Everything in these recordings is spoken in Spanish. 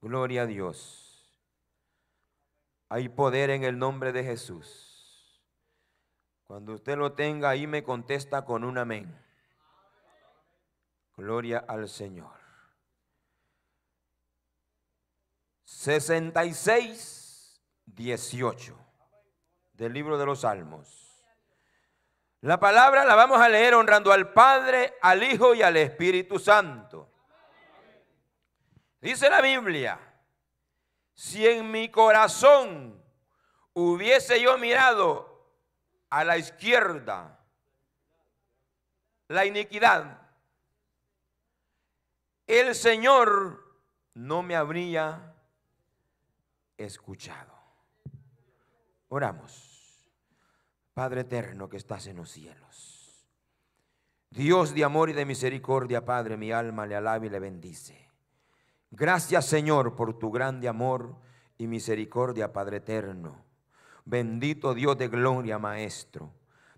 Gloria a Dios. Hay poder en el nombre de Jesús. Cuando usted lo tenga ahí me contesta con un amén. Gloria al Señor. 66, 18 del libro de los Salmos. La palabra la vamos a leer honrando al Padre, al Hijo y al Espíritu Santo. Dice la Biblia, si en mi corazón hubiese yo mirado a la izquierda la iniquidad, el Señor no me habría escuchado. Oramos. Padre eterno que estás en los cielos. Dios de amor y de misericordia, Padre, mi alma le alaba y le bendice. Gracias Señor por tu grande amor y misericordia, Padre eterno. Bendito Dios de gloria, Maestro.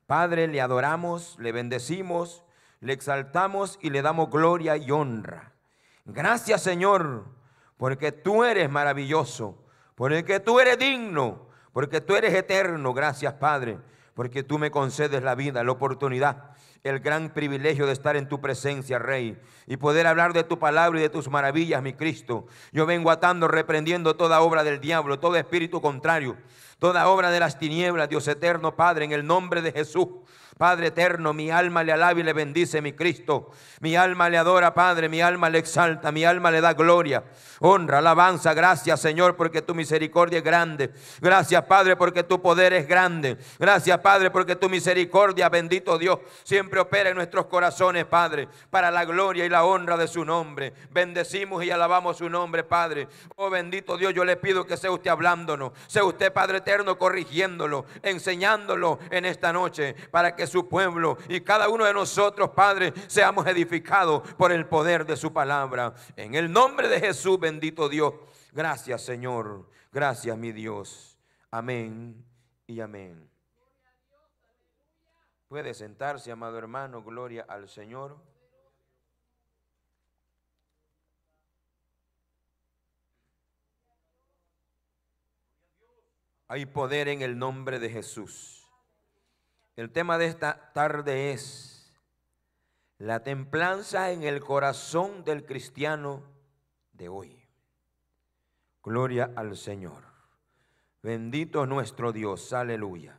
Padre, le adoramos, le bendecimos, le exaltamos y le damos gloria y honra. Gracias Señor, porque tú eres maravilloso, porque tú eres digno, porque tú eres eterno. Gracias Padre, porque tú me concedes la vida, la oportunidad el gran privilegio de estar en tu presencia, Rey, y poder hablar de tu palabra y de tus maravillas, mi Cristo. Yo vengo atando, reprendiendo toda obra del diablo, todo espíritu contrario, toda obra de las tinieblas, Dios eterno, Padre, en el nombre de Jesús. Padre eterno, mi alma le alaba y le bendice mi Cristo. Mi alma le adora, Padre, mi alma le exalta, mi alma le da gloria. Honra, alabanza, gracias, Señor, porque tu misericordia es grande. Gracias, Padre, porque tu poder es grande. Gracias, Padre, porque tu misericordia, bendito Dios, siempre opera en nuestros corazones, Padre, para la gloria y la honra de su nombre. Bendecimos y alabamos su nombre, Padre. Oh, bendito Dios, yo le pido que sea usted hablándonos, sea usted, Padre eterno, corrigiéndolo, enseñándolo en esta noche, para que su pueblo y cada uno de nosotros, Padre, seamos edificados por el poder de su palabra. En el nombre de Jesús, bendito Dios. Gracias, Señor. Gracias, mi Dios. Amén y amén. Puede sentarse, amado hermano, gloria al Señor. Hay poder en el nombre de Jesús. El tema de esta tarde es la templanza en el corazón del cristiano de hoy. Gloria al Señor. Bendito nuestro Dios. Aleluya.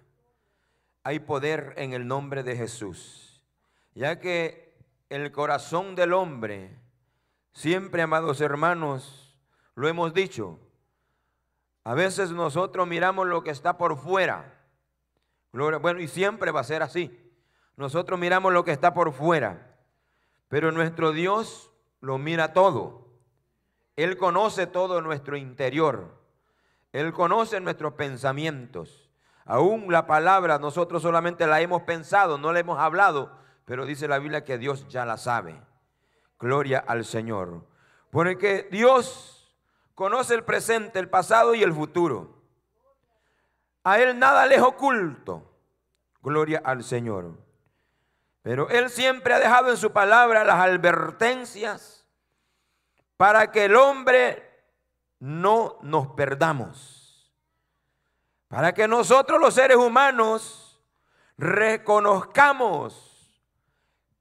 Hay poder en el nombre de Jesús. Ya que el corazón del hombre, siempre, amados hermanos, lo hemos dicho, a veces nosotros miramos lo que está por fuera bueno, y siempre va a ser así. Nosotros miramos lo que está por fuera, pero nuestro Dios lo mira todo. Él conoce todo nuestro interior. Él conoce nuestros pensamientos. Aún la palabra nosotros solamente la hemos pensado, no la hemos hablado, pero dice la Biblia que Dios ya la sabe. Gloria al Señor. Porque Dios conoce el presente, el pasado y el futuro. A Él nada es oculto. Gloria al Señor. Pero Él siempre ha dejado en su palabra las advertencias para que el hombre no nos perdamos. Para que nosotros los seres humanos reconozcamos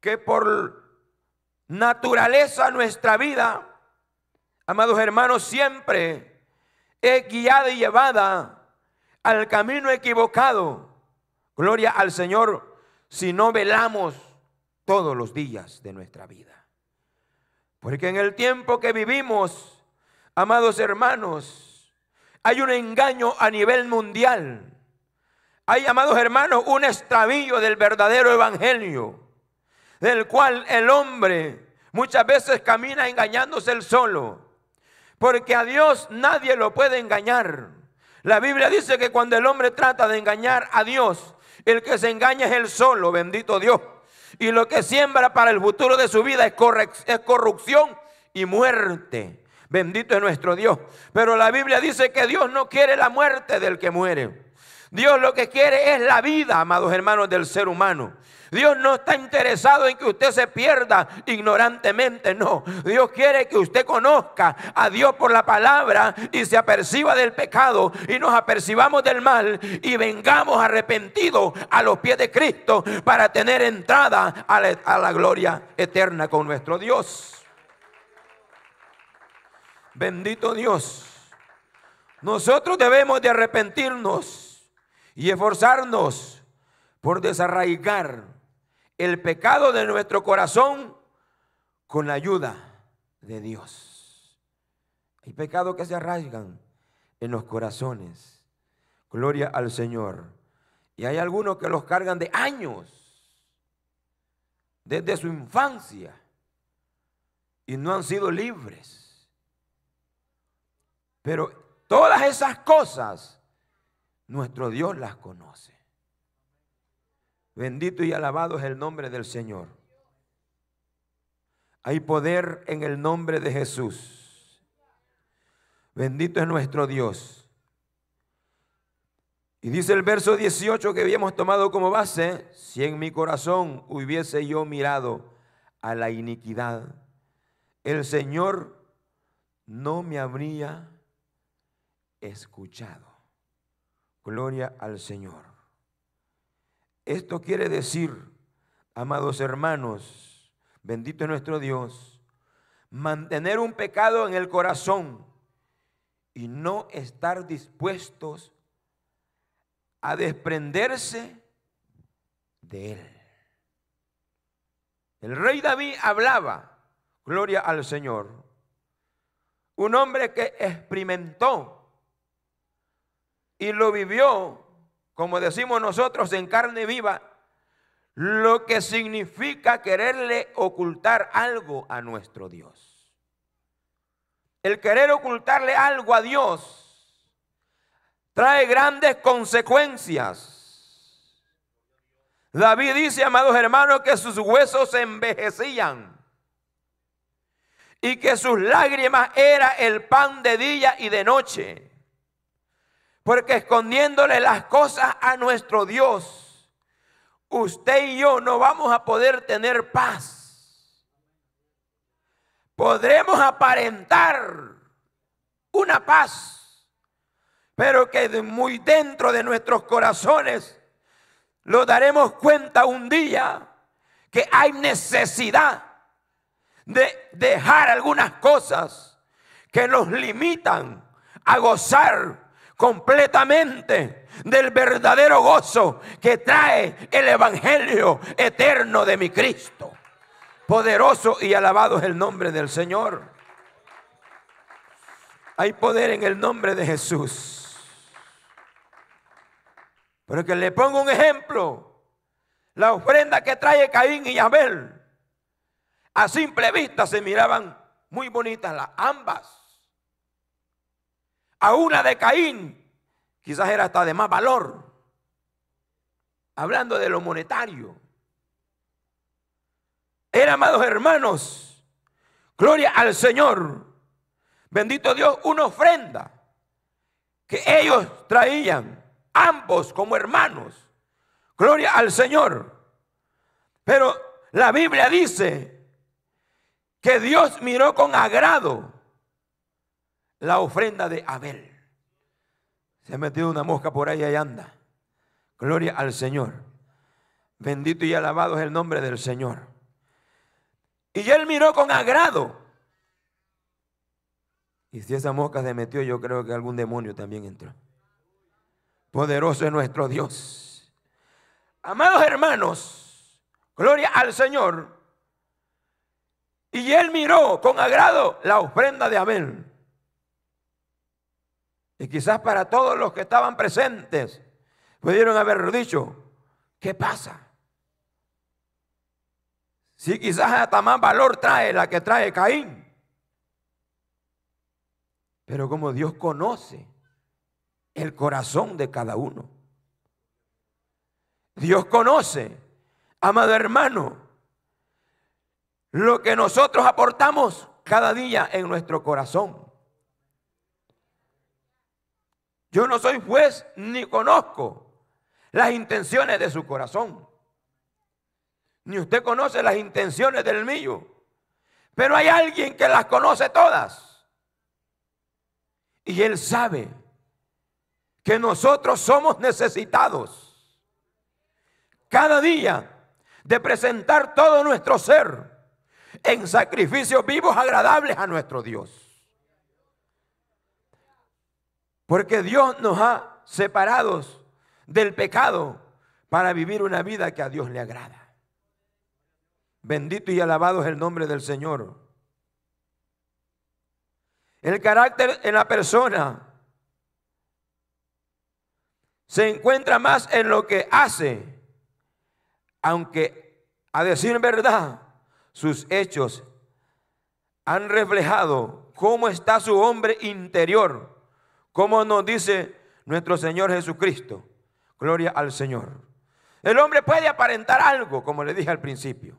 que por naturaleza nuestra vida, amados hermanos, siempre es guiada y llevada al camino equivocado. Gloria al Señor si no velamos todos los días de nuestra vida. Porque en el tiempo que vivimos, amados hermanos, hay un engaño a nivel mundial. Hay, amados hermanos, un extravío del verdadero evangelio, del cual el hombre muchas veces camina engañándose él solo. Porque a Dios nadie lo puede engañar. La Biblia dice que cuando el hombre trata de engañar a Dios, el que se engaña es el solo, bendito Dios. Y lo que siembra para el futuro de su vida es, es corrupción y muerte. Bendito es nuestro Dios. Pero la Biblia dice que Dios no quiere la muerte del que muere. Dios lo que quiere es la vida, amados hermanos, del ser humano. Dios no está interesado en que usted se pierda ignorantemente, no. Dios quiere que usted conozca a Dios por la palabra y se aperciba del pecado y nos apercibamos del mal y vengamos arrepentidos a los pies de Cristo para tener entrada a la, gloria eterna con nuestro Dios. Bendito Dios. Nosotros debemos de arrepentirnos y esforzarnos por desarraigar el pecado de nuestro corazón con la ayuda de Dios. Hay pecados que se arraigan en los corazones. Gloria al Señor. Y hay algunos que los cargan de años, desde su infancia, y no han sido libres. Pero todas esas cosas nuestro Dios las conoce. Bendito y alabado es el nombre del Señor. Hay poder en el nombre de Jesús. Bendito es nuestro Dios. Y dice el verso 18 que habíamos tomado como base, si en mi corazón hubiese yo mirado a la iniquidad, el Señor no me habría escuchado. Gloria al Señor. Esto quiere decir, amados hermanos, bendito es nuestro Dios, mantener un pecado en el corazón y no estar dispuestos a desprenderse de él. El rey David hablaba, gloria al Señor, un hombre que experimentó y lo vivió, como decimos nosotros, en carne viva, lo que significa quererle ocultar algo a nuestro Dios. El querer ocultarle algo a Dios trae grandes consecuencias. David dice, amados hermanos, que sus huesos se envejecían y que sus lágrimas eran el pan de día y de noche. Porque escondiéndole las cosas a nuestro Dios, usted y yo no vamos a poder tener paz. Podremos aparentar una paz, pero que muy dentro de nuestros corazones lo daremos cuenta un día que hay necesidad de dejar algunas cosas que nos limitan a gozar completamente del verdadero gozo que trae el Evangelio eterno de mi Cristo. Poderoso y alabado es el nombre del Señor. Hay poder en el nombre de Jesús. Pero que le pongo un ejemplo. La ofrenda que trae Caín y Abel. A simple vista se miraban muy bonitas las ambas a una de Caín, quizás era hasta de más valor. Hablando de lo monetario. Era, amados hermanos, gloria al Señor. Bendito Dios, una ofrenda que ellos traían, ambos como hermanos. Gloria al Señor. Pero la Biblia dice que Dios miró con agrado la ofrenda de Abel. Se ha metido una mosca por ahí y anda. Gloria al Señor. Bendito y alabado es el nombre del Señor. Y él miró con agrado. Y si esa mosca se metió, yo creo que algún demonio también entró. Poderoso es nuestro Dios. Amados hermanos, gloria al Señor. Y él miró con agrado la ofrenda de Abel. Y quizás para todos los que estaban presentes, pudieron haber dicho, ¿qué pasa? Si quizás hasta más valor trae la que trae Caín. Pero como Dios conoce el corazón de cada uno. Dios conoce, amado hermano, lo que nosotros aportamos cada día en nuestro corazón. Yo no soy juez ni conozco las intenciones de su corazón. Ni usted conoce las intenciones del mío. Pero hay alguien que las conoce todas. Y él sabe que nosotros somos necesitados cada día de presentar todo nuestro ser en sacrificios vivos agradables a nuestro Dios. Porque Dios nos ha separados del pecado para vivir una vida que a Dios le agrada. Bendito y alabado es el nombre del Señor. El carácter en la persona se encuentra más en lo que hace, aunque a decir verdad, sus hechos han reflejado cómo está su hombre interior como nos dice nuestro Señor Jesucristo, gloria al Señor. El hombre puede aparentar algo, como le dije al principio,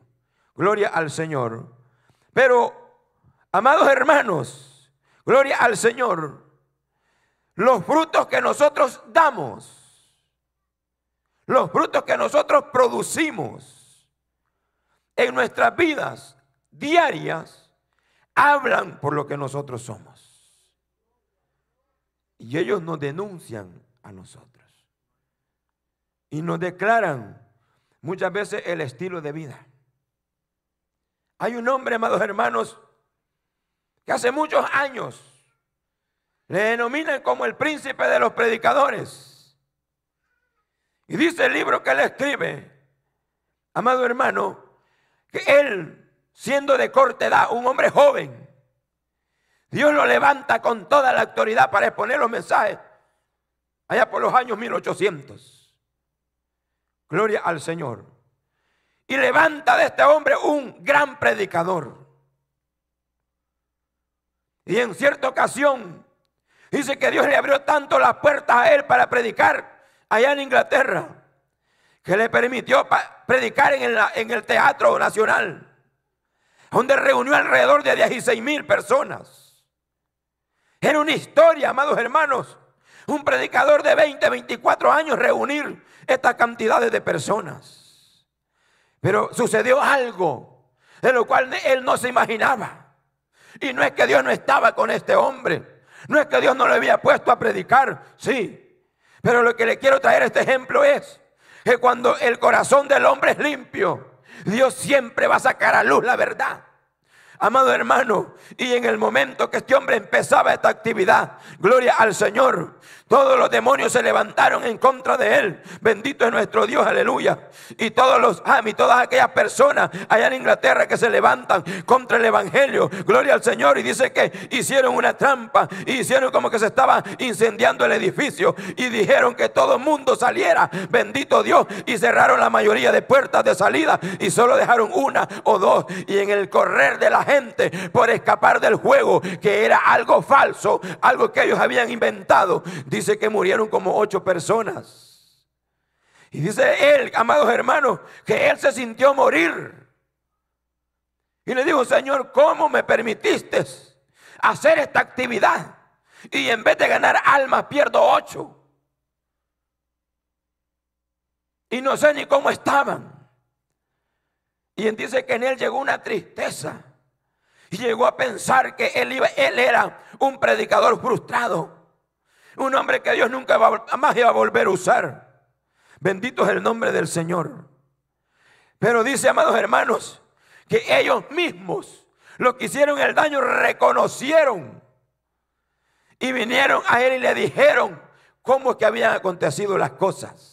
gloria al Señor. Pero, amados hermanos, gloria al Señor, los frutos que nosotros damos, los frutos que nosotros producimos en nuestras vidas diarias, hablan por lo que nosotros somos. Y ellos nos denuncian a nosotros. Y nos declaran muchas veces el estilo de vida. Hay un hombre, amados hermanos, que hace muchos años le denominan como el príncipe de los predicadores. Y dice el libro que él escribe, amado hermano, que él, siendo de corta edad, un hombre joven, Dios lo levanta con toda la autoridad para exponer los mensajes. Allá por los años 1800. Gloria al Señor. Y levanta de este hombre un gran predicador. Y en cierta ocasión dice que Dios le abrió tanto las puertas a él para predicar allá en Inglaterra, que le permitió predicar en, el Teatro Nacional, donde reunió alrededor de 16 mil personas. Era una historia, amados hermanos. Un predicador de 20, 24 años reunir estas cantidades de personas. Pero sucedió algo de lo cual él no se imaginaba. Y no es que Dios no estaba con este hombre. No es que Dios no lo había puesto a predicar. Sí. Pero lo que le quiero traer este ejemplo es que cuando el corazón del hombre es limpio, Dios siempre va a sacar a luz la verdad amado hermano. Y en el momento que este hombre empezaba esta actividad, gloria al Señor, todos los demonios se levantaron en contra de él. Bendito es nuestro Dios, aleluya. Y todos los ah, todas aquellas personas allá en Inglaterra que se levantan contra el evangelio, gloria al Señor. Y dice que hicieron una trampa, hicieron como que se estaba incendiando el edificio y dijeron que todo el mundo saliera. Bendito Dios. Y cerraron la mayoría de puertas de salida y solo dejaron una o dos. Y en el correr de la gente por escapar del juego, que era algo falso, algo que ellos habían inventado, dice dice que murieron como ocho personas. Y dice él, amados hermanos, que él se sintió morir. Y le dijo, Señor, ¿cómo me permitiste hacer esta actividad? Y en vez de ganar almas, pierdo ocho. Y no sé ni cómo estaban. Y él dice que en él llegó una tristeza. Y llegó a pensar que él, iba, él era un predicador frustrado un hombre que Dios nunca más iba a volver a usar. Bendito es el nombre del Señor. Pero dice, amados hermanos, que ellos mismos, los que hicieron el daño, reconocieron. Y vinieron a él y le dijeron cómo es que habían acontecido las cosas.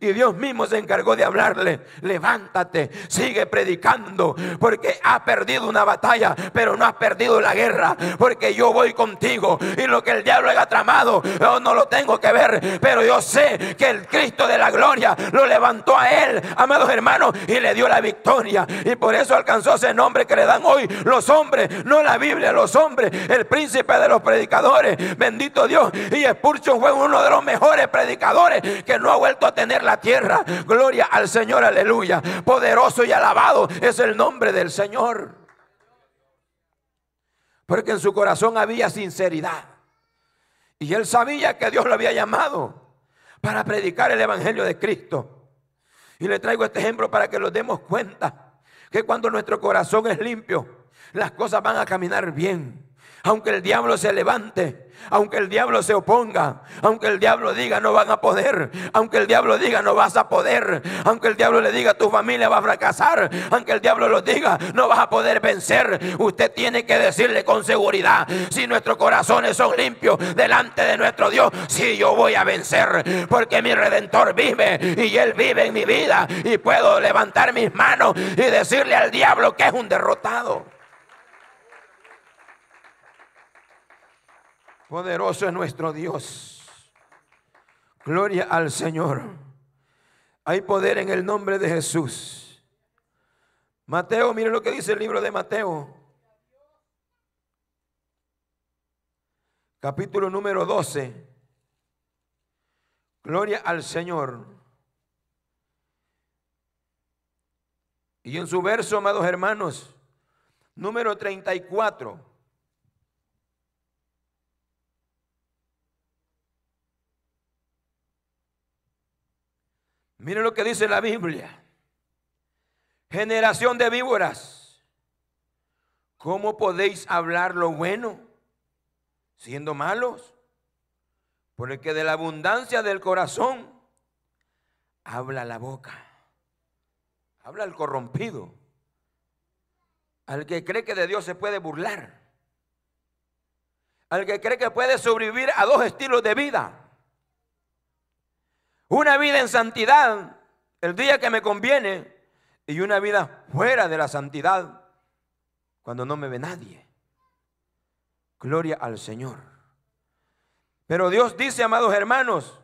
Y Dios mismo se encargó de hablarle, levántate, sigue predicando, porque has perdido una batalla, pero no has perdido la guerra, porque yo voy contigo y lo que el diablo haya tramado, yo no lo tengo que ver, pero yo sé que el Cristo de la gloria lo levantó a él, amados hermanos, y le dio la victoria. Y por eso alcanzó ese nombre que le dan hoy los hombres, no la Biblia, los hombres, el príncipe de los predicadores, bendito Dios. Y Spurgeon fue uno de los mejores predicadores que no ha vuelto a tener la tierra. Gloria al Señor, aleluya. Poderoso y alabado es el nombre del Señor. Porque en su corazón había sinceridad. Y él sabía que Dios lo había llamado para predicar el Evangelio de Cristo. Y le traigo este ejemplo para que lo demos cuenta que cuando nuestro corazón es limpio, las cosas van a caminar bien aunque el diablo se levante, aunque el diablo se oponga, aunque el diablo diga no van a poder, aunque el diablo diga no vas a poder, aunque el diablo le diga tu familia va a fracasar, aunque el diablo lo diga no vas a poder vencer, usted tiene que decirle con seguridad, si nuestros corazones son limpios delante de nuestro Dios, si yo voy a vencer, porque mi redentor vive y él vive en mi vida y puedo levantar mis manos y decirle al diablo que es un derrotado. Poderoso es nuestro Dios. Gloria al Señor. Hay poder en el nombre de Jesús. Mateo, mire lo que dice el libro de Mateo. Capítulo número 12. Gloria al Señor. Y en su verso, amados hermanos, número 34. Miren lo que dice la Biblia. Generación de víboras, ¿cómo podéis hablar lo bueno siendo malos? Porque de la abundancia del corazón habla la boca. Habla el corrompido. Al que cree que de Dios se puede burlar. Al que cree que puede sobrevivir a dos estilos de vida. Una vida en santidad el día que me conviene y una vida fuera de la santidad cuando no me ve nadie. Gloria al Señor. Pero Dios dice, amados hermanos,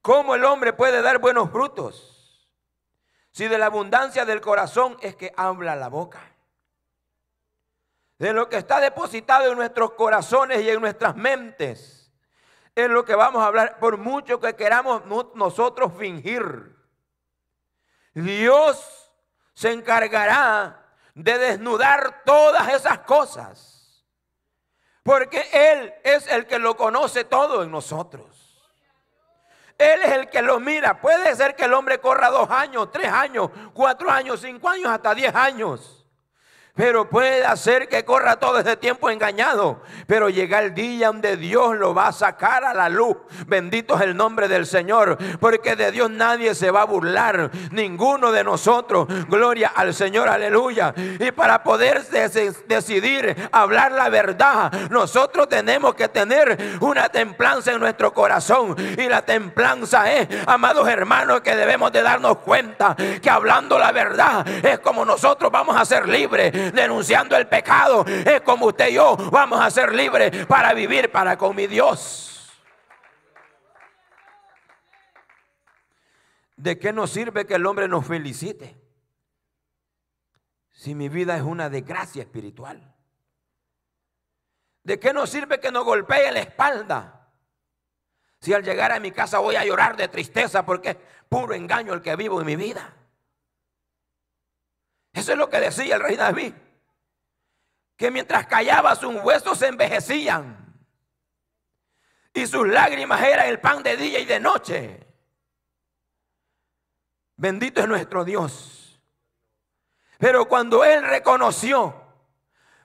¿cómo el hombre puede dar buenos frutos? Si de la abundancia del corazón es que habla la boca. De lo que está depositado en nuestros corazones y en nuestras mentes es lo que vamos a hablar, por mucho que queramos nosotros fingir. Dios se encargará de desnudar todas esas cosas, porque Él es el que lo conoce todo en nosotros. Él es el que lo mira. Puede ser que el hombre corra dos años, tres años, cuatro años, cinco años, hasta diez años. Pero puede hacer que corra todo ese tiempo engañado. Pero llega el día donde Dios lo va a sacar a la luz. Bendito es el nombre del Señor. Porque de Dios nadie se va a burlar. Ninguno de nosotros. Gloria al Señor. Aleluya. Y para poder decidir hablar la verdad, nosotros tenemos que tener una templanza en nuestro corazón. Y la templanza es, amados hermanos, que debemos de darnos cuenta que hablando la verdad es como nosotros vamos a ser libres denunciando el pecado, es como usted y yo vamos a ser libres para vivir para con mi Dios. ¿De qué nos sirve que el hombre nos felicite? Si mi vida es una desgracia espiritual. ¿De qué nos sirve que nos golpee la espalda? Si al llegar a mi casa voy a llorar de tristeza porque es puro engaño el que vivo en mi vida. Eso es lo que decía el rey David. Que mientras callaba sus huesos se envejecían. Y sus lágrimas eran el pan de día y de noche. Bendito es nuestro Dios. Pero cuando él reconoció,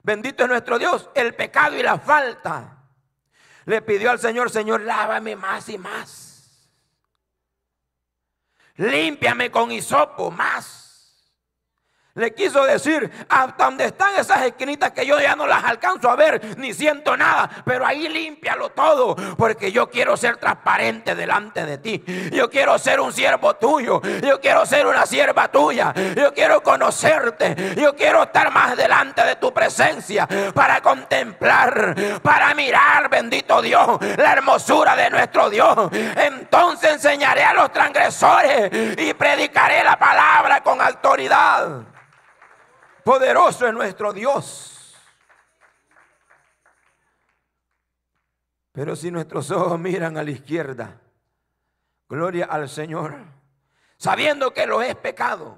bendito es nuestro Dios, el pecado y la falta, le pidió al Señor, Señor, lávame más y más. Límpiame con hisopo más. Le quiso decir, hasta donde están esas esquinitas que yo ya no las alcanzo a ver, ni siento nada, pero ahí límpialo todo, porque yo quiero ser transparente delante de ti. Yo quiero ser un siervo tuyo, yo quiero ser una sierva tuya, yo quiero conocerte, yo quiero estar más delante de tu presencia para contemplar, para mirar, bendito Dios, la hermosura de nuestro Dios. Entonces enseñaré a los transgresores y predicaré la palabra con autoridad. Poderoso es nuestro Dios. Pero si nuestros ojos miran a la izquierda, gloria al Señor, sabiendo que lo es pecado,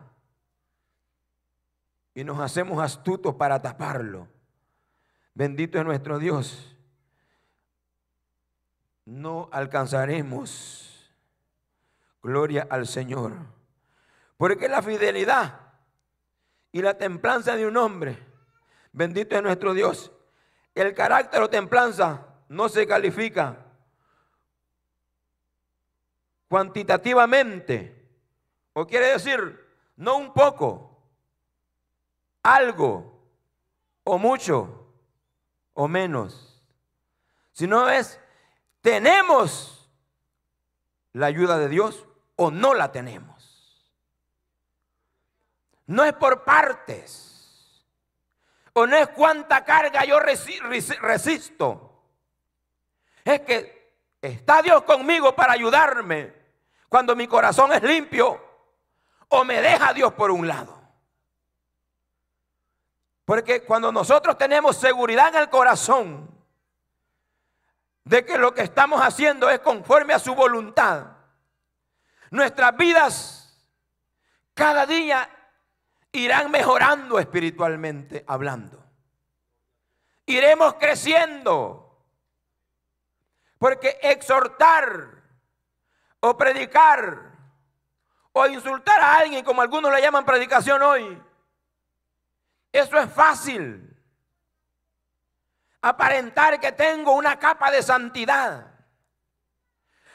y nos hacemos astutos para taparlo. Bendito es nuestro Dios. No alcanzaremos. Gloria al Señor. Porque la fidelidad y la templanza de un hombre. Bendito es nuestro Dios. El carácter o templanza no se califica cuantitativamente. O quiere decir, no un poco, algo, o mucho, o menos. Sino es, tenemos la ayuda de Dios o no la tenemos. No es por partes. O no es cuánta carga yo resisto. Es que está Dios conmigo para ayudarme cuando mi corazón es limpio. O me deja Dios por un lado. Porque cuando nosotros tenemos seguridad en el corazón de que lo que estamos haciendo es conforme a su voluntad, nuestras vidas cada día irán mejorando espiritualmente hablando. Iremos creciendo. Porque exhortar o predicar o insultar a alguien, como algunos le llaman predicación hoy, eso es fácil. Aparentar que tengo una capa de santidad.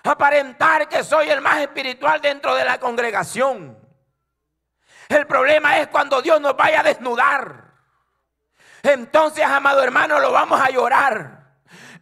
Aparentar que soy el más espiritual dentro de la congregación. El problema es cuando Dios nos vaya a desnudar. Entonces, amado hermano, lo vamos a llorar.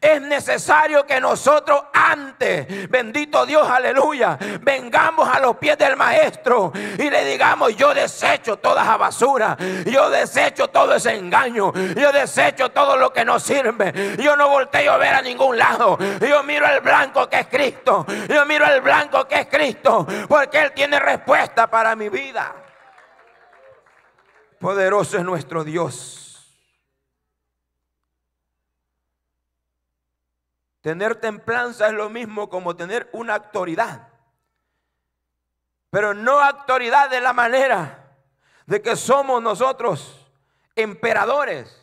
Es necesario que nosotros antes, bendito Dios, aleluya, vengamos a los pies del maestro y le digamos, yo desecho toda esa basura, yo desecho todo ese engaño, yo desecho todo lo que no sirve, yo no volteo a ver a ningún lado, yo miro al blanco que es Cristo, yo miro al blanco que es Cristo, porque Él tiene respuesta para mi vida. Poderoso es nuestro Dios. Tener templanza es lo mismo como tener una autoridad. Pero no autoridad de la manera de que somos nosotros emperadores.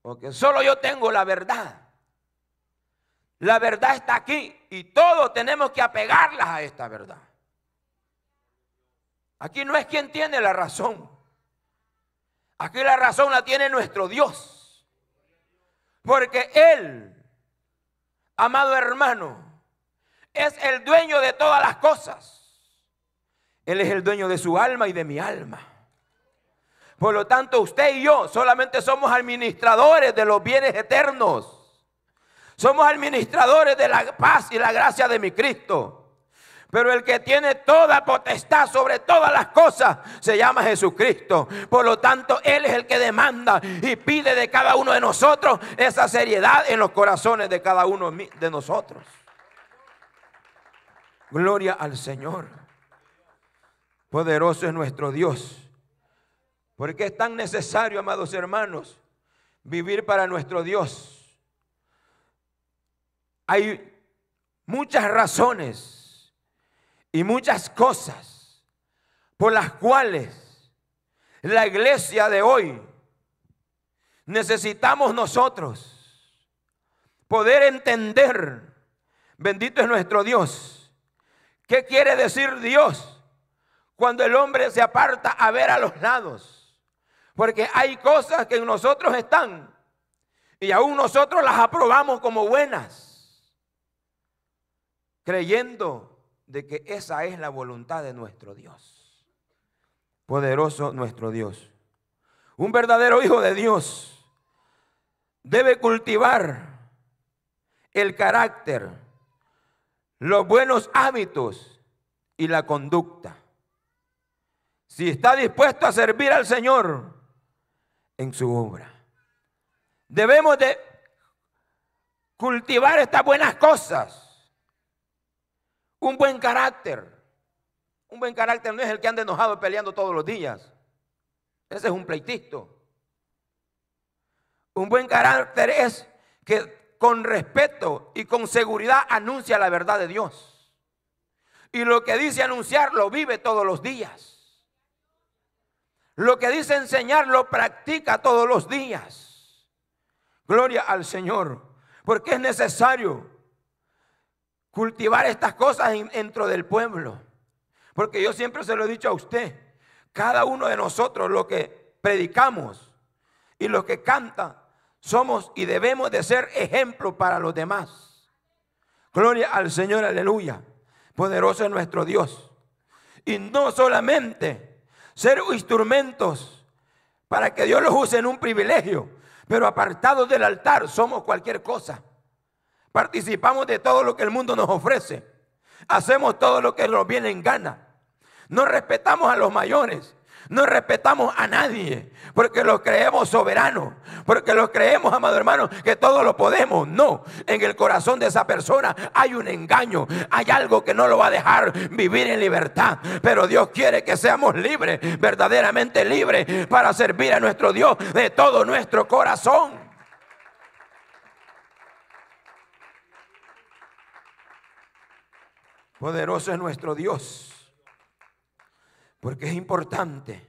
Porque solo yo tengo la verdad. La verdad está aquí y todos tenemos que apegarla a esta verdad. Aquí no es quien tiene la razón. Aquí la razón la tiene nuestro Dios. Porque Él, amado hermano, es el dueño de todas las cosas. Él es el dueño de su alma y de mi alma. Por lo tanto, usted y yo solamente somos administradores de los bienes eternos. Somos administradores de la paz y la gracia de mi Cristo. Pero el que tiene toda potestad sobre todas las cosas se llama Jesucristo. Por lo tanto, Él es el que demanda y pide de cada uno de nosotros esa seriedad en los corazones de cada uno de nosotros. Gloria al Señor. Poderoso es nuestro Dios. Porque es tan necesario, amados hermanos, vivir para nuestro Dios. Hay muchas razones y muchas cosas por las cuales la iglesia de hoy necesitamos nosotros poder entender, bendito es nuestro Dios, qué quiere decir Dios cuando el hombre se aparta a ver a los lados. Porque hay cosas que en nosotros están y aún nosotros las aprobamos como buenas, creyendo de que esa es la voluntad de nuestro Dios. Poderoso nuestro Dios. Un verdadero hijo de Dios debe cultivar el carácter, los buenos hábitos y la conducta. Si está dispuesto a servir al Señor en su obra. Debemos de cultivar estas buenas cosas un buen carácter. Un buen carácter no es el que anda enojado peleando todos los días. Ese es un pleitisto. Un buen carácter es que con respeto y con seguridad anuncia la verdad de Dios. Y lo que dice anunciar lo vive todos los días. Lo que dice enseñar lo practica todos los días. Gloria al Señor. Porque es necesario cultivar estas cosas dentro del pueblo. Porque yo siempre se lo he dicho a usted, cada uno de nosotros lo que predicamos y lo que canta, somos y debemos de ser ejemplo para los demás. Gloria al Señor, aleluya. Poderoso es nuestro Dios. Y no solamente ser instrumentos para que Dios los use en un privilegio, pero apartados del altar somos cualquier cosa. Participamos de todo lo que el mundo nos ofrece. Hacemos todo lo que nos viene en gana. No respetamos a los mayores. No respetamos a nadie porque los creemos soberanos, porque los creemos, amado hermano, que todo lo podemos. No, en el corazón de esa persona hay un engaño, hay algo que no lo va a dejar vivir en libertad. Pero Dios quiere que seamos libres, verdaderamente libres, para servir a nuestro Dios de todo nuestro corazón. Poderoso es nuestro Dios. Porque es importante.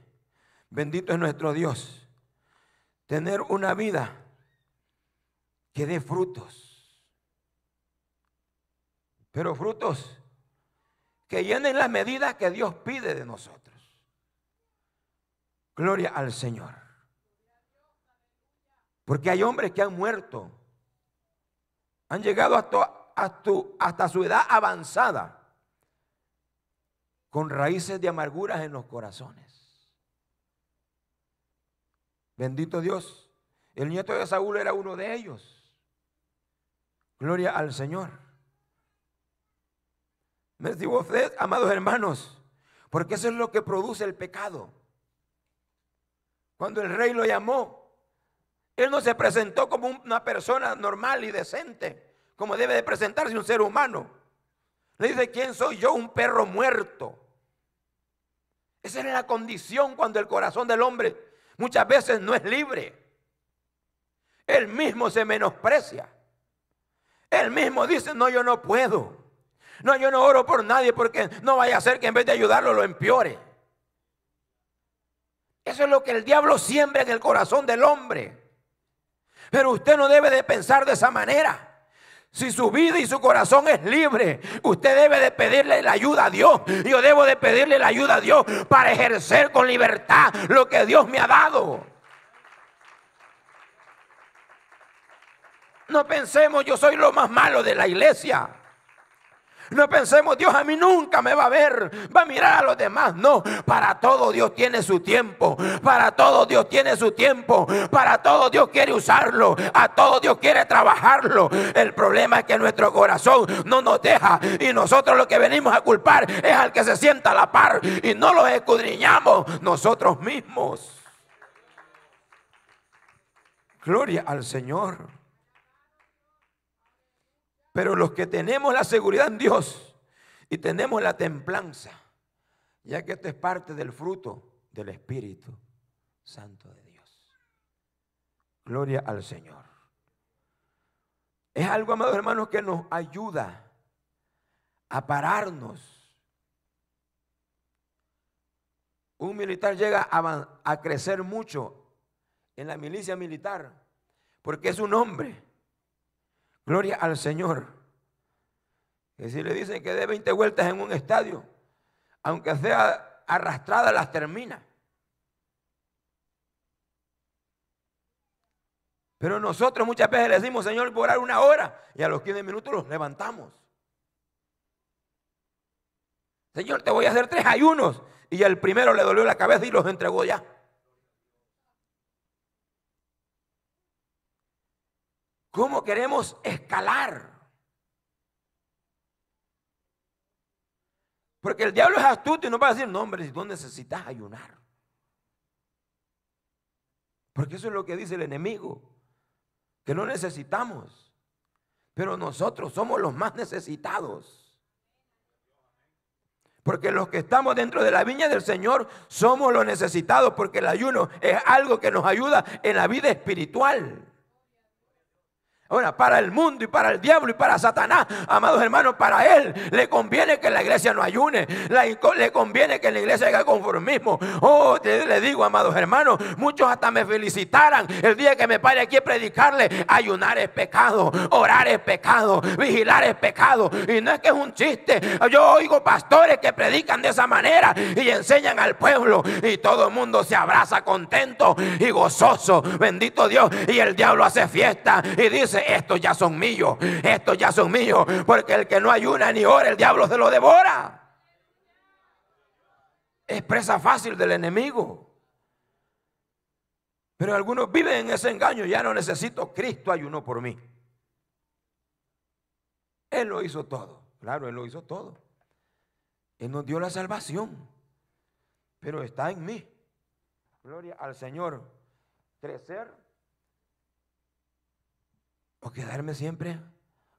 Bendito es nuestro Dios. Tener una vida que dé frutos. Pero frutos que llenen las medidas que Dios pide de nosotros. Gloria al Señor. Porque hay hombres que han muerto. Han llegado hasta, su edad avanzada con raíces de amarguras en los corazones. Bendito Dios. El nieto de Saúl era uno de ellos. Gloria al Señor. Me amados hermanos, porque eso es lo que produce el pecado. Cuando el rey lo llamó, él no se presentó como una persona normal y decente, como debe de presentarse un ser humano. Le dice, ¿quién soy yo? Un perro muerto. Esa es la condición cuando el corazón del hombre muchas veces no es libre. Él mismo se menosprecia. Él mismo dice, no, yo no puedo. No, yo no oro por nadie porque no vaya a ser que en vez de ayudarlo lo empeore. Eso es lo que el diablo siembra en el corazón del hombre. Pero usted no debe de pensar de esa manera. Si su vida y su corazón es libre, usted debe de pedirle la ayuda a Dios. Yo debo de pedirle la ayuda a Dios para ejercer con libertad lo que Dios me ha dado. No pensemos, yo soy lo más malo de la iglesia. No pensemos, Dios a mí nunca me va a ver, va a mirar a los demás. No, para todo Dios tiene su tiempo, para todo Dios tiene su tiempo, para todo Dios quiere usarlo, a todo Dios quiere trabajarlo. El problema es que nuestro corazón no nos deja y nosotros lo que venimos a culpar es al que se sienta a la par y no lo escudriñamos nosotros mismos. Gloria al Señor. Pero los que tenemos la seguridad en Dios y tenemos la templanza, ya que esto es parte del fruto del Espíritu Santo de Dios. Gloria al Señor. Es algo, amados hermanos, que nos ayuda a pararnos. Un militar llega a, crecer mucho en la milicia militar porque es un hombre Gloria al Señor. Que si le dicen que dé 20 vueltas en un estadio, aunque sea arrastrada, las termina. Pero nosotros muchas veces le decimos, Señor, por una hora y a los 15 minutos los levantamos. Señor, te voy a hacer tres ayunos. Y el primero le dolió la cabeza y los entregó ya. ¿Cómo queremos escalar? Porque el diablo es astuto y no va a decir, no, hombre, si tú necesitas ayunar. Porque eso es lo que dice el enemigo, que no necesitamos. Pero nosotros somos los más necesitados. Porque los que estamos dentro de la viña del Señor somos los necesitados, porque el ayuno es algo que nos ayuda en la vida espiritual. Ahora, para el mundo y para el diablo y para Satanás, amados hermanos, para él le conviene que la iglesia no ayune, le conviene que la iglesia haga conformismo. Oh, te, le digo, amados hermanos, muchos hasta me felicitaran el día que me pare aquí a predicarle, ayunar es pecado, orar es pecado, vigilar es pecado. Y no es que es un chiste, yo oigo pastores que predican de esa manera y enseñan al pueblo y todo el mundo se abraza contento y gozoso, bendito Dios, y el diablo hace fiesta y dice, estos ya son míos, estos ya son míos, porque el que no ayuna ni ora, el diablo se lo devora. Es presa fácil del enemigo. Pero algunos viven en ese engaño, ya no necesito, Cristo ayunó por mí. Él lo hizo todo, claro, Él lo hizo todo. Él nos dio la salvación, pero está en mí. Gloria al Señor. Crecer o quedarme siempre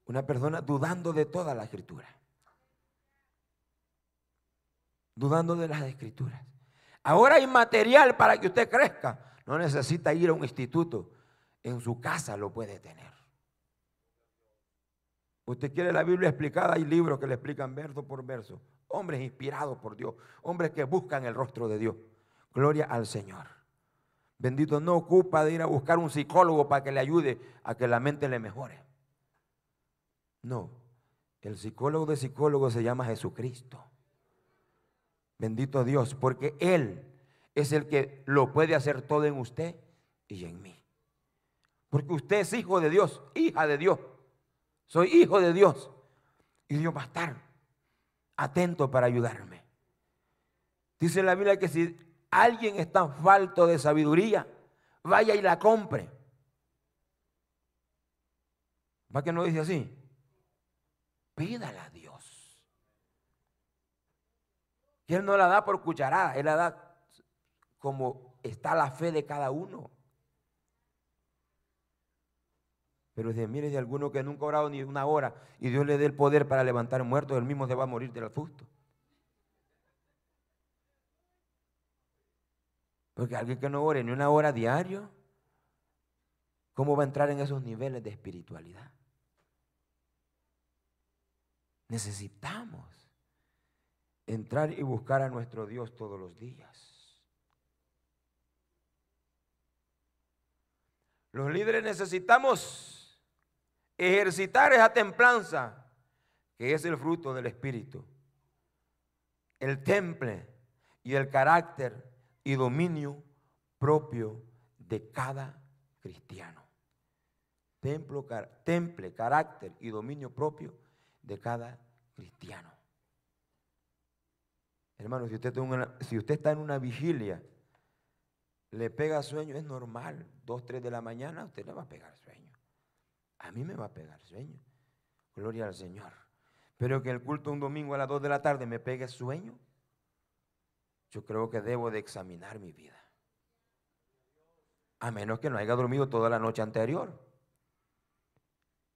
una persona dudando de toda la escritura. Dudando de las escrituras. Ahora hay material para que usted crezca. No necesita ir a un instituto. En su casa lo puede tener. Usted quiere la Biblia explicada, hay libros que le explican verso por verso. Hombres inspirados por Dios, hombres que buscan el rostro de Dios. Gloria al Señor. Bendito, no ocupa de ir a buscar un psicólogo para que le ayude a que la mente le mejore. No, el psicólogo de psicólogos se llama Jesucristo. Bendito Dios, porque Él es el que lo puede hacer todo en usted y en mí. Porque usted es hijo de Dios, hija de Dios. Soy hijo de Dios. Y Dios va a estar atento para ayudarme. Dice la Biblia que si Alguien está falto de sabiduría. Vaya y la compre. ¿Va que no dice así? Pídala a Dios. Él no la da por cucharada, Él la da como está la fe de cada uno. Pero dice, mire, de alguno que nunca ha orado ni una hora y Dios le dé el poder para levantar muertos, él mismo se va a morir del fusto. Porque alguien que no ore ni una hora diario, ¿cómo va a entrar en esos niveles de espiritualidad? Necesitamos entrar y buscar a nuestro Dios todos los días. Los líderes necesitamos ejercitar esa templanza que es el fruto del Espíritu, el temple y el carácter y dominio propio de cada cristiano. Templo, temple, carácter y dominio propio de cada cristiano. Hermano, si usted, si usted está en una vigilia, le pega sueño, es normal. Dos, tres de la mañana, usted le va a pegar sueño. A mí me va a pegar sueño. Gloria al Señor. Pero que el culto un domingo a las dos de la tarde me pegue sueño, yo creo que debo de examinar mi vida. A menos que no haya dormido toda la noche anterior.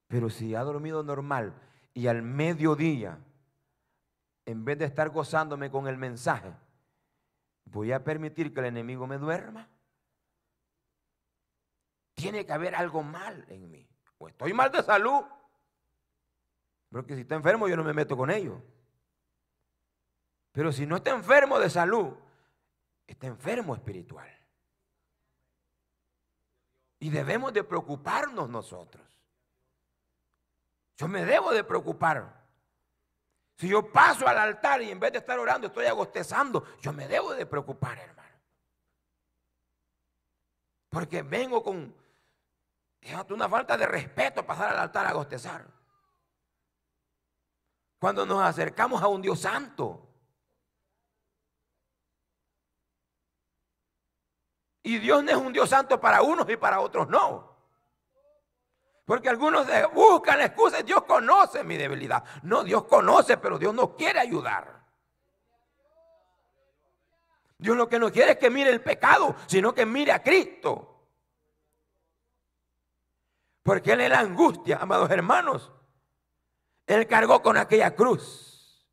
Pero si ha dormido normal y al mediodía, en vez de estar gozándome con el mensaje, voy a permitir que el enemigo me duerma. Tiene que haber algo mal en mí. O estoy mal de salud. que si está enfermo yo no me meto con ellos. Pero si no está enfermo de salud, está enfermo espiritual. Y debemos de preocuparnos nosotros. Yo me debo de preocupar. Si yo paso al altar y en vez de estar orando estoy agostezando, yo me debo de preocupar, hermano. Porque vengo con una falta de respeto pasar al altar a agostezar. Cuando nos acercamos a un Dios santo, Y Dios no es un Dios santo para unos y para otros no. Porque algunos buscan excusas. Dios conoce mi debilidad. No, Dios conoce, pero Dios no quiere ayudar. Dios lo que no quiere es que mire el pecado, sino que mire a Cristo. Porque Él es la angustia, amados hermanos. Él cargó con aquella cruz.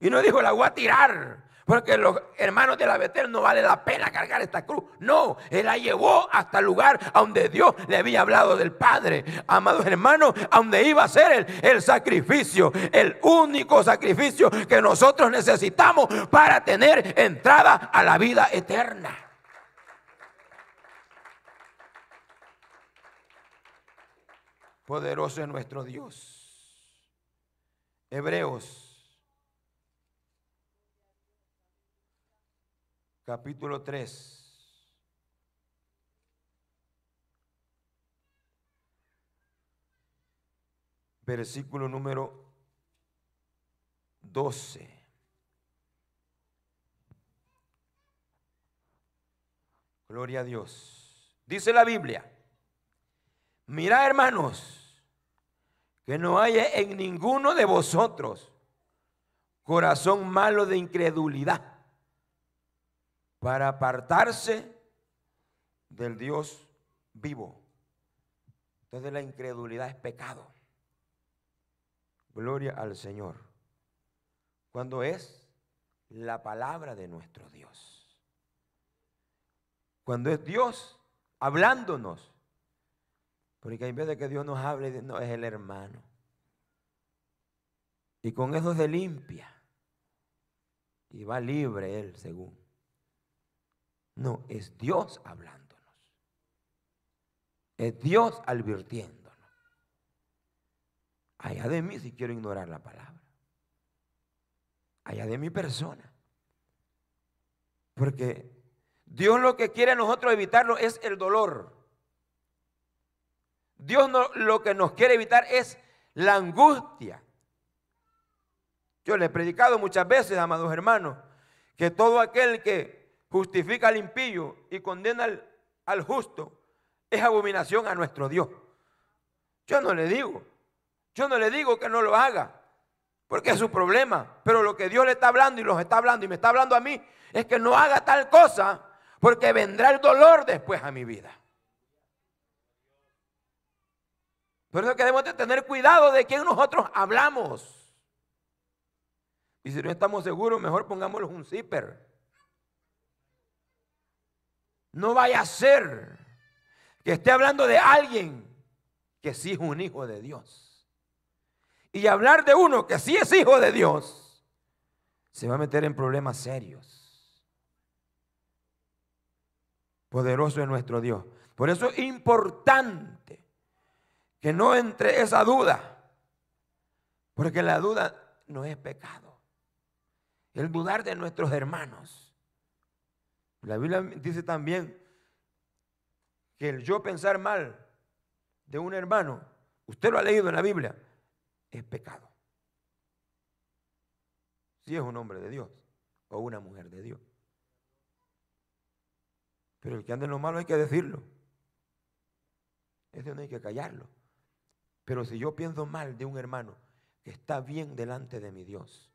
Y no dijo, la voy a tirar. Porque los hermanos de la Betel no vale la pena cargar esta cruz. No, Él la llevó hasta el lugar donde Dios le había hablado del Padre. Amados hermanos, donde iba a ser el, el sacrificio, el único sacrificio que nosotros necesitamos para tener entrada a la vida eterna. Poderoso es nuestro Dios. Hebreos capítulo 3. Versículo número 12. Gloria a Dios. Dice la Biblia, mirad hermanos, que no haya en ninguno de vosotros corazón malo de incredulidad para apartarse del Dios vivo. Entonces la incredulidad es pecado. Gloria al Señor. Cuando es la palabra de nuestro Dios. Cuando es Dios hablándonos. Porque en vez de que Dios nos hable, no, es el hermano. Y con eso se limpia. Y va libre él, según. No, es Dios hablándonos. Es Dios advirtiéndonos. Allá de mí si quiero ignorar la palabra. Allá de mi persona. Porque Dios lo que quiere a nosotros evitarlo es el dolor. Dios lo que nos quiere evitar es la angustia. Yo le he predicado muchas veces, amados hermanos, que todo aquel que justifica al impío y condena al, justo, es abominación a nuestro Dios. Yo no le digo, yo no le digo que no lo haga, porque es su problema. Pero lo que Dios le está hablando y los está hablando y me está hablando a mí es que no haga tal cosa, porque vendrá el dolor después a mi vida. Por eso que debemos tener cuidado de quién nosotros hablamos. Y si no estamos seguros, mejor pongámoslo un zipper. No vaya a ser que esté hablando de alguien que sí es un hijo de Dios. Y hablar de uno que sí es hijo de Dios, se va a meter en problemas serios. Poderoso es nuestro Dios. Por eso es importante que no entre esa duda, porque la duda no es pecado. El dudar de nuestros hermanos la Biblia dice también que el yo pensar mal de un hermano, usted lo ha leído en la Biblia, es pecado. Si es un hombre de Dios o una mujer de Dios. Pero el que anda en lo malo hay que decirlo. Ese no hay que callarlo. Pero si yo pienso mal de un hermano que está bien delante de mi Dios,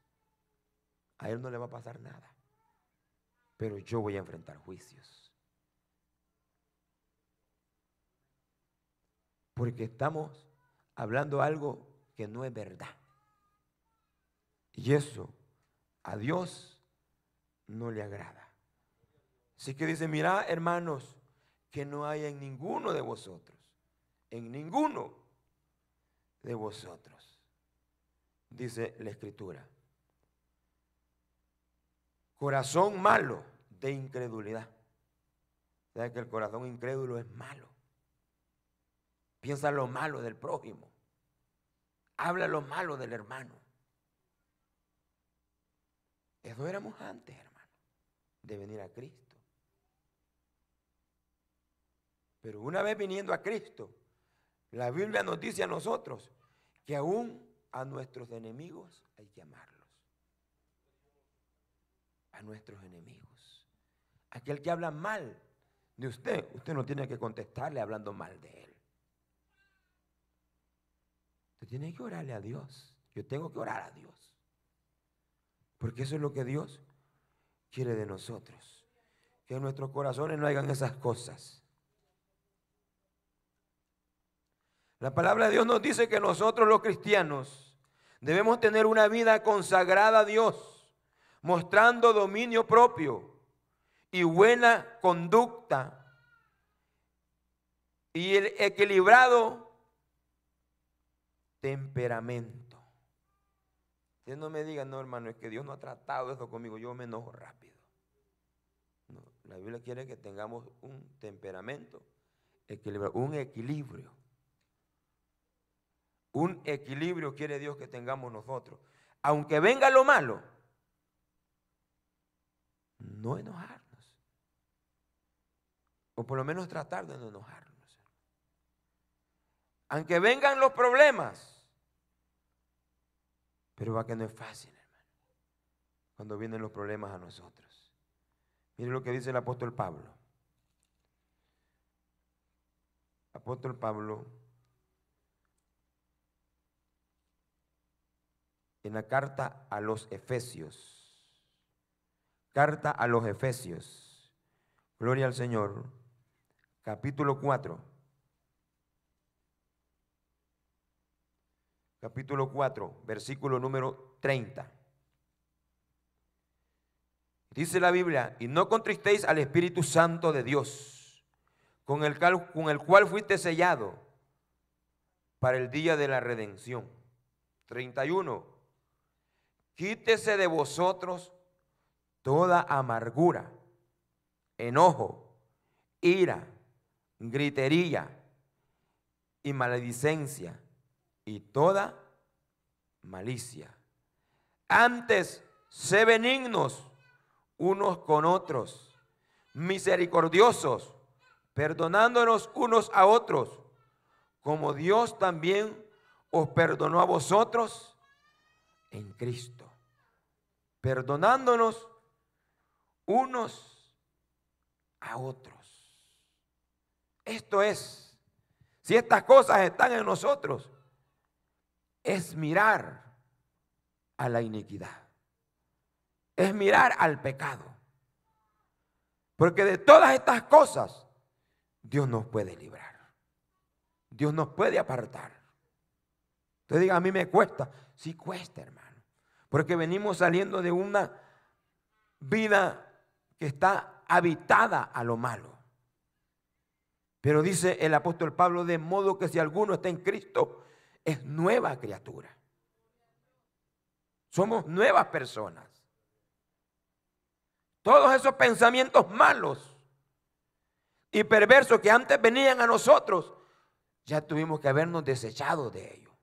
a él no le va a pasar nada pero yo voy a enfrentar juicios. Porque estamos hablando algo que no es verdad. Y eso a Dios no le agrada. Así que dice, mirá hermanos, que no haya en ninguno de vosotros, en ninguno de vosotros, dice la escritura, Corazón malo de incredulidad. ¿Sabes que el corazón incrédulo es malo? Piensa lo malo del prójimo. Habla lo malo del hermano. Eso éramos antes, hermano, de venir a Cristo. Pero una vez viniendo a Cristo, la Biblia nos dice a nosotros que aún a nuestros enemigos hay que amarlos a nuestros enemigos. Aquel que habla mal de usted, usted no tiene que contestarle hablando mal de él. Usted tiene que orarle a Dios. Yo tengo que orar a Dios. Porque eso es lo que Dios quiere de nosotros. Que en nuestros corazones no hagan esas cosas. La palabra de Dios nos dice que nosotros los cristianos debemos tener una vida consagrada a Dios mostrando dominio propio y buena conducta. Y el equilibrado temperamento. Que no me digan, no hermano, es que Dios no ha tratado eso conmigo, yo me enojo rápido. la Biblia quiere que tengamos un temperamento un equilibrio. Un equilibrio quiere Dios que tengamos nosotros. Aunque venga lo malo, no enojarnos. O por lo menos tratar de no enojarnos. Aunque vengan los problemas. Pero va que no es fácil, hermano. Cuando vienen los problemas a nosotros. miren lo que dice el apóstol Pablo. Apóstol Pablo en la carta a los Efesios. Carta a los Efesios. Gloria al Señor. Capítulo 4. Capítulo 4, versículo número 30. Dice la Biblia, y no contristéis al Espíritu Santo de Dios, con el, cual, con el cual fuiste sellado para el día de la redención. 31. Quítese de vosotros toda amargura, enojo, ira, gritería y maledicencia y toda malicia. Antes, sé benignos unos con otros, misericordiosos, perdonándonos unos a otros, como Dios también os perdonó a vosotros en Cristo, perdonándonos unos a otros. Esto es, si estas cosas están en nosotros, es mirar a la iniquidad, es mirar al pecado. Porque de todas estas cosas, Dios nos puede librar. Dios nos puede apartar. Usted diga, a mí me cuesta. Sí cuesta, hermano. Porque venimos saliendo de una vida que está habitada a lo malo. Pero dice el apóstol Pablo, de modo que si alguno está en Cristo, es nueva criatura. Somos nuevas personas. Todos esos pensamientos malos y perversos que antes venían a nosotros, ya tuvimos que habernos desechado de ellos,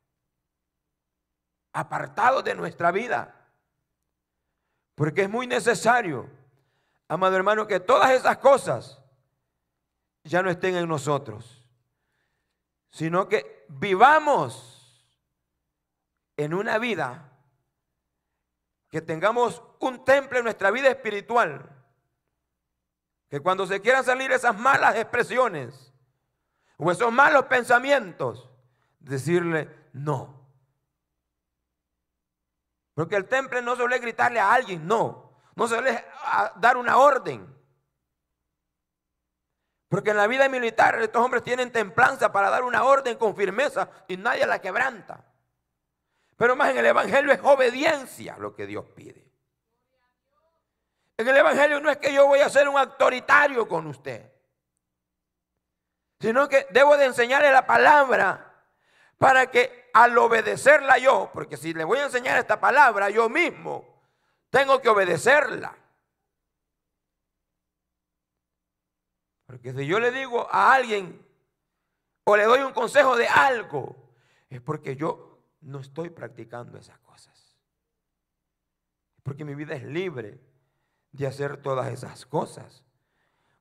apartados de nuestra vida, porque es muy necesario Amado hermano, que todas esas cosas ya no estén en nosotros, sino que vivamos en una vida, que tengamos un temple en nuestra vida espiritual, que cuando se quieran salir esas malas expresiones o esos malos pensamientos, decirle no. Porque el temple no suele gritarle a alguien, no. No se les dar una orden. Porque en la vida militar estos hombres tienen templanza para dar una orden con firmeza y nadie la quebranta. Pero más en el Evangelio es obediencia lo que Dios pide. En el Evangelio no es que yo voy a ser un autoritario con usted, sino que debo de enseñarle la palabra para que al obedecerla yo, porque si le voy a enseñar esta palabra yo mismo, tengo que obedecerla. Porque si yo le digo a alguien o le doy un consejo de algo, es porque yo no estoy practicando esas cosas. Porque mi vida es libre de hacer todas esas cosas.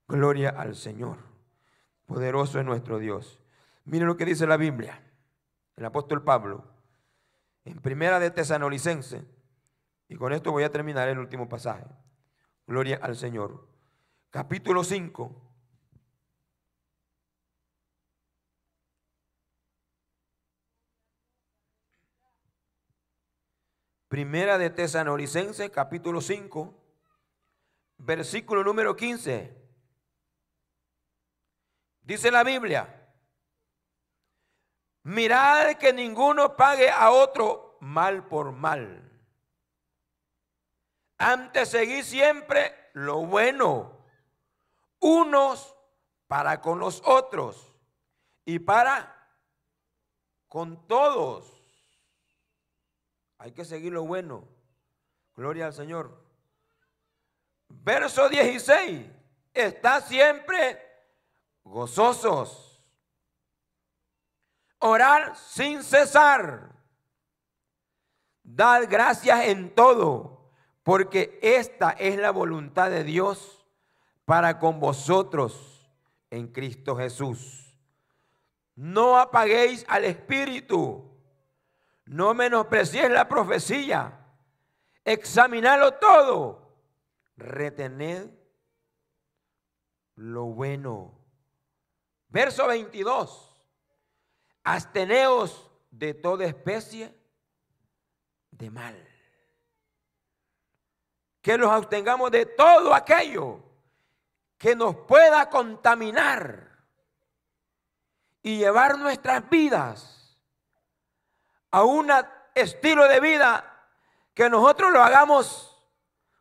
Gloria al Señor. Poderoso es nuestro Dios. Miren lo que dice la Biblia. El apóstol Pablo. En primera de Tesanolicense y con esto voy a terminar el último pasaje. Gloria al Señor. Capítulo 5. Primera de Tesanoricense, capítulo 5, versículo número 15. Dice la Biblia, mirad que ninguno pague a otro mal por mal antes siempre lo bueno, unos para con los otros y para con todos. Hay que seguir lo bueno. Gloria al Señor. Verso 16. Está siempre gozosos. Orar sin cesar. Dar gracias en todo porque esta es la voluntad de Dios para con vosotros en Cristo Jesús. No apaguéis al Espíritu, no menospreciéis la profecía, examinadlo todo, retened lo bueno. Verso 22, asteneos de toda especie de mal que nos abstengamos de todo aquello que nos pueda contaminar y llevar nuestras vidas a un estilo de vida que nosotros lo hagamos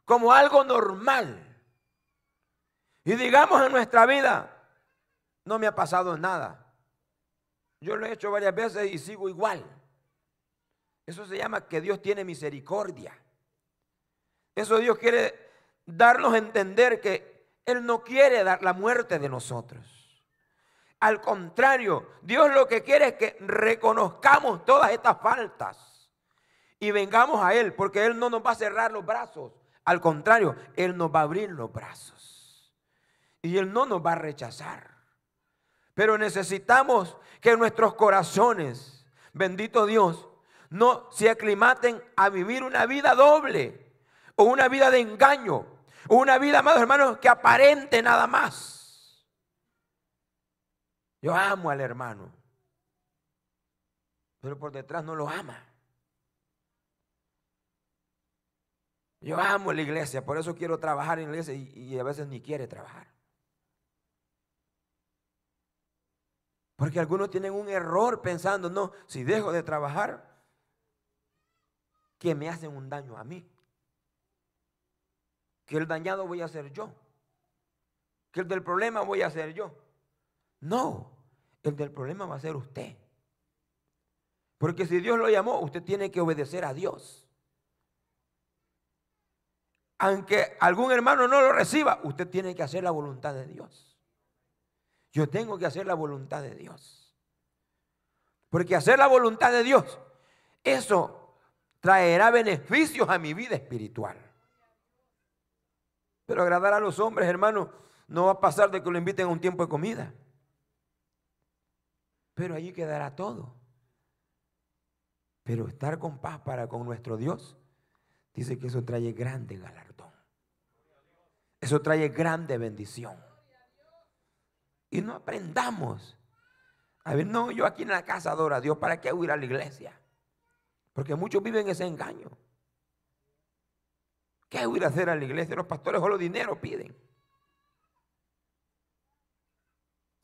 como algo normal. Y digamos en nuestra vida, no me ha pasado nada. Yo lo he hecho varias veces y sigo igual. Eso se llama que Dios tiene misericordia. Eso Dios quiere darnos a entender que Él no quiere dar la muerte de nosotros. Al contrario, Dios lo que quiere es que reconozcamos todas estas faltas y vengamos a Él, porque Él no nos va a cerrar los brazos. Al contrario, Él nos va a abrir los brazos y Él no nos va a rechazar. Pero necesitamos que nuestros corazones, bendito Dios, no se aclimaten a vivir una vida doble una vida de engaño, una vida, amados hermanos, que aparente nada más. Yo amo al hermano, pero por detrás no lo ama. Yo amo la iglesia, por eso quiero trabajar en la iglesia y, y a veces ni quiere trabajar. Porque algunos tienen un error pensando, no, si dejo de trabajar, que me hacen un daño a mí que el dañado voy a ser yo, que el del problema voy a ser yo. No, el del problema va a ser usted. Porque si Dios lo llamó, usted tiene que obedecer a Dios. Aunque algún hermano no lo reciba, usted tiene que hacer la voluntad de Dios. Yo tengo que hacer la voluntad de Dios. Porque hacer la voluntad de Dios, eso traerá beneficios a mi vida espiritual. Pero agradar a los hombres, hermano, no va a pasar de que lo inviten a un tiempo de comida. Pero allí quedará todo. Pero estar con paz para con nuestro Dios, dice que eso trae grande galardón. Eso trae grande bendición. Y no aprendamos. A ver, no, yo aquí en la casa adoro a Dios, ¿para qué voy a la iglesia? Porque muchos viven ese engaño. ¿Qué voy a hacer a la iglesia? Los pastores solo dinero piden.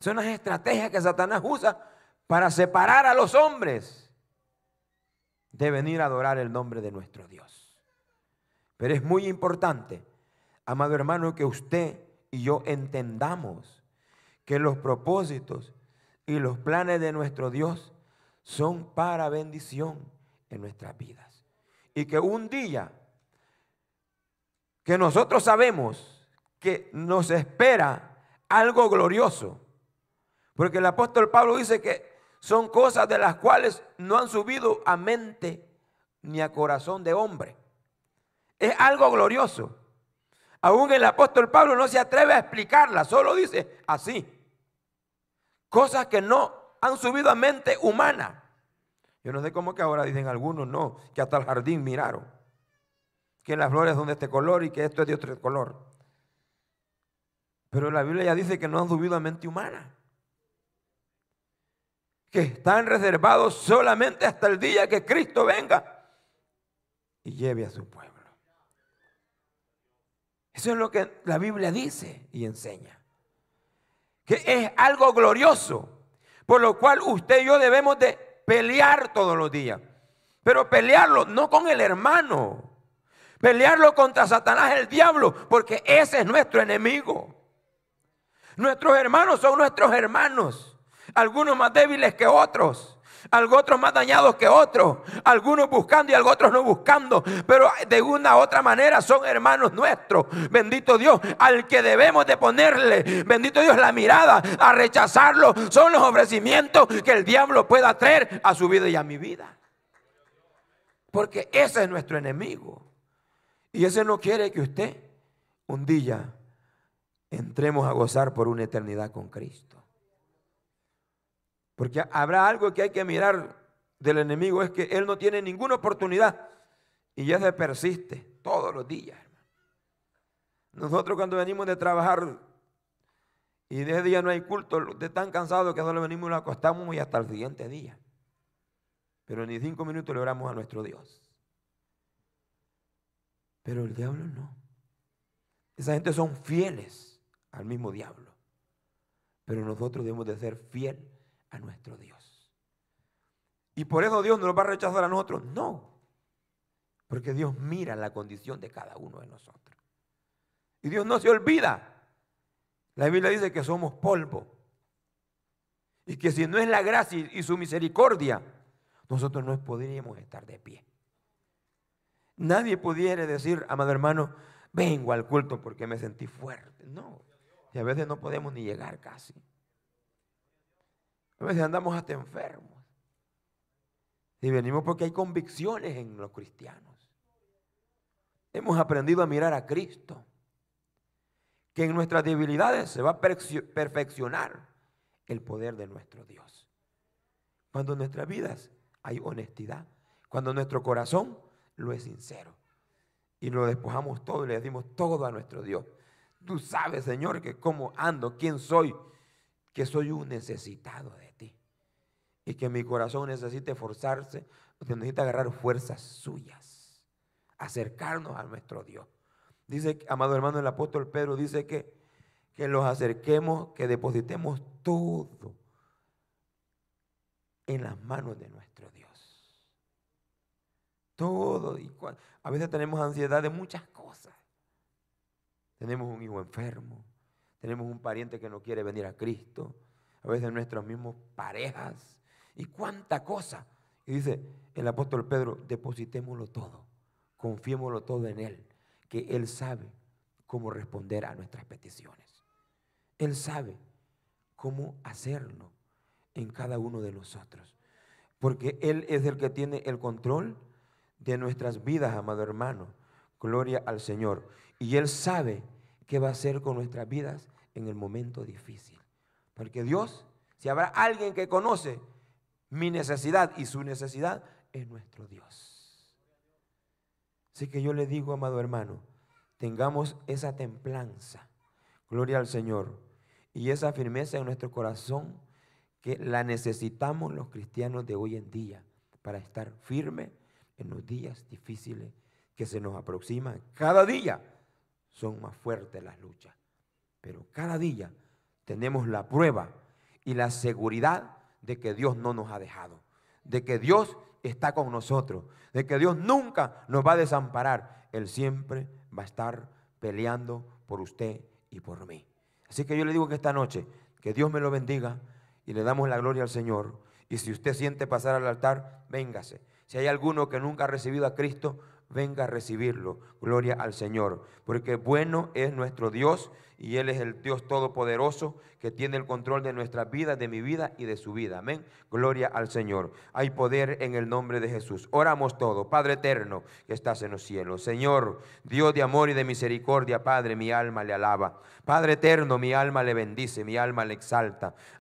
Son las estrategias que Satanás usa para separar a los hombres de venir a adorar el nombre de nuestro Dios. Pero es muy importante, amado hermano, que usted y yo entendamos que los propósitos y los planes de nuestro Dios son para bendición en nuestras vidas. Y que un día que nosotros sabemos que nos espera algo glorioso. Porque el apóstol Pablo dice que son cosas de las cuales no han subido a mente ni a corazón de hombre. Es algo glorioso. Aún el apóstol Pablo no se atreve a explicarla, solo dice así. Cosas que no han subido a mente humana. Yo no sé cómo que ahora dicen algunos, no, que hasta el jardín miraron que las flores son de este color y que esto es de otro color. Pero la Biblia ya dice que no han subido a mente humana. Que están reservados solamente hasta el día que Cristo venga y lleve a su pueblo. Eso es lo que la Biblia dice y enseña. Que es algo glorioso, por lo cual usted y yo debemos de pelear todos los días. Pero pelearlo no con el hermano, Pelearlo contra Satanás, el diablo, porque ese es nuestro enemigo. Nuestros hermanos son nuestros hermanos. Algunos más débiles que otros. Algunos más dañados que otros. Algunos buscando y otros no buscando. Pero de una u otra manera son hermanos nuestros. Bendito Dios. Al que debemos de ponerle, bendito Dios, la mirada a rechazarlo. Son los ofrecimientos que el diablo pueda traer a su vida y a mi vida. Porque ese es nuestro enemigo. Y ese no quiere que usted un día entremos a gozar por una eternidad con Cristo. Porque habrá algo que hay que mirar del enemigo, es que él no tiene ninguna oportunidad y ya persiste todos los días. Nosotros cuando venimos de trabajar y de ese día no hay culto, usted tan cansado que solo venimos y nos acostamos y hasta el siguiente día. Pero ni cinco minutos le oramos a nuestro Dios. Pero el diablo no. Esa gente son fieles al mismo diablo. Pero nosotros debemos de ser fiel a nuestro Dios. Y por eso Dios no nos va a rechazar a nosotros. No. Porque Dios mira la condición de cada uno de nosotros. Y Dios no se olvida. La Biblia dice que somos polvo. Y que si no es la gracia y su misericordia, nosotros no podríamos estar de pie. Nadie pudiera decir, amado hermano, vengo al culto porque me sentí fuerte. No. Y a veces no podemos ni llegar casi. A veces andamos hasta enfermos. Y venimos porque hay convicciones en los cristianos. Hemos aprendido a mirar a Cristo, que en nuestras debilidades se va a perfeccionar el poder de nuestro Dios. Cuando en nuestras vidas hay honestidad, cuando nuestro corazón lo es sincero. Y lo despojamos todo y le decimos todo a nuestro Dios. Tú sabes, Señor, que cómo ando, quién soy, que soy un necesitado de ti. Y que mi corazón necesita esforzarse, necesita agarrar fuerzas suyas, acercarnos a nuestro Dios. Dice, amado hermano, el apóstol Pedro dice que, que los acerquemos, que depositemos todo en las manos de nuestro todo. Y a veces tenemos ansiedad de muchas cosas. Tenemos un hijo enfermo. Tenemos un pariente que no quiere venir a Cristo. A veces nuestras mismas parejas. Y cuánta cosa. Y dice el apóstol Pedro, depositémoslo todo. Confiémoslo todo en Él. Que Él sabe cómo responder a nuestras peticiones. Él sabe cómo hacerlo en cada uno de nosotros. Porque Él es el que tiene el control de nuestras vidas, amado hermano. Gloria al Señor. Y Él sabe qué va a hacer con nuestras vidas en el momento difícil. Porque Dios, si habrá alguien que conoce mi necesidad y su necesidad, es nuestro Dios. Así que yo le digo, amado hermano, tengamos esa templanza. Gloria al Señor. Y esa firmeza en nuestro corazón que la necesitamos los cristianos de hoy en día para estar firme en los días difíciles que se nos aproximan. Cada día son más fuertes las luchas, pero cada día tenemos la prueba y la seguridad de que Dios no nos ha dejado, de que Dios está con nosotros, de que Dios nunca nos va a desamparar. Él siempre va a estar peleando por usted y por mí. Así que yo le digo que esta noche, que Dios me lo bendiga y le damos la gloria al Señor. Y si usted siente pasar al altar, véngase. Si hay alguno que nunca ha recibido a Cristo, venga a recibirlo. Gloria al Señor. Porque bueno es nuestro Dios y Él es el Dios todopoderoso que tiene el control de nuestras vidas, de mi vida y de su vida. Amén. Gloria al Señor. Hay poder en el nombre de Jesús. Oramos todo. Padre eterno que estás en los cielos. Señor, Dios de amor y de misericordia, Padre, mi alma le alaba. Padre eterno, mi alma le bendice, mi alma le exalta.